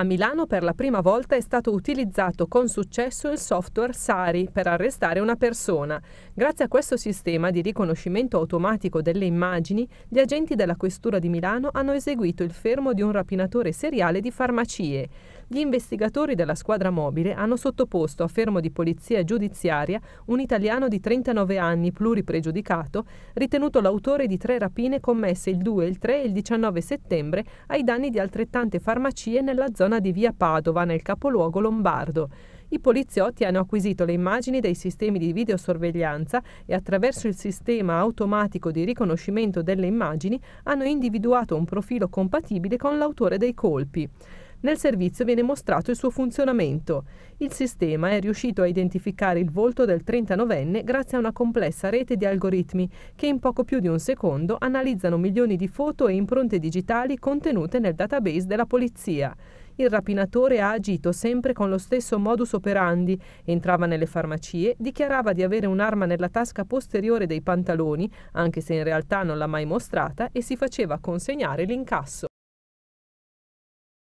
A Milano per la prima volta è stato utilizzato con successo il software SARI per arrestare una persona. Grazie a questo sistema di riconoscimento automatico delle immagini, gli agenti della Questura di Milano hanno eseguito il fermo di un rapinatore seriale di farmacie. Gli investigatori della squadra mobile hanno sottoposto a fermo di polizia giudiziaria un italiano di 39 anni pluripregiudicato, ritenuto l'autore di tre rapine commesse il 2, il 3 e il 19 settembre ai danni di altrettante farmacie nella zona di via Padova, nel capoluogo lombardo. I poliziotti hanno acquisito le immagini dei sistemi di videosorveglianza e attraverso il sistema automatico di riconoscimento delle immagini hanno individuato un profilo compatibile con l'autore dei colpi. Nel servizio viene mostrato il suo funzionamento. Il sistema è riuscito a identificare il volto del 39enne grazie a una complessa rete di algoritmi che in poco più di un secondo analizzano milioni di foto e impronte digitali contenute nel database della polizia il rapinatore ha agito sempre con lo stesso modus operandi. Entrava nelle farmacie, dichiarava di avere un'arma nella tasca posteriore dei pantaloni, anche se in realtà non l'ha mai mostrata, e si faceva consegnare l'incasso.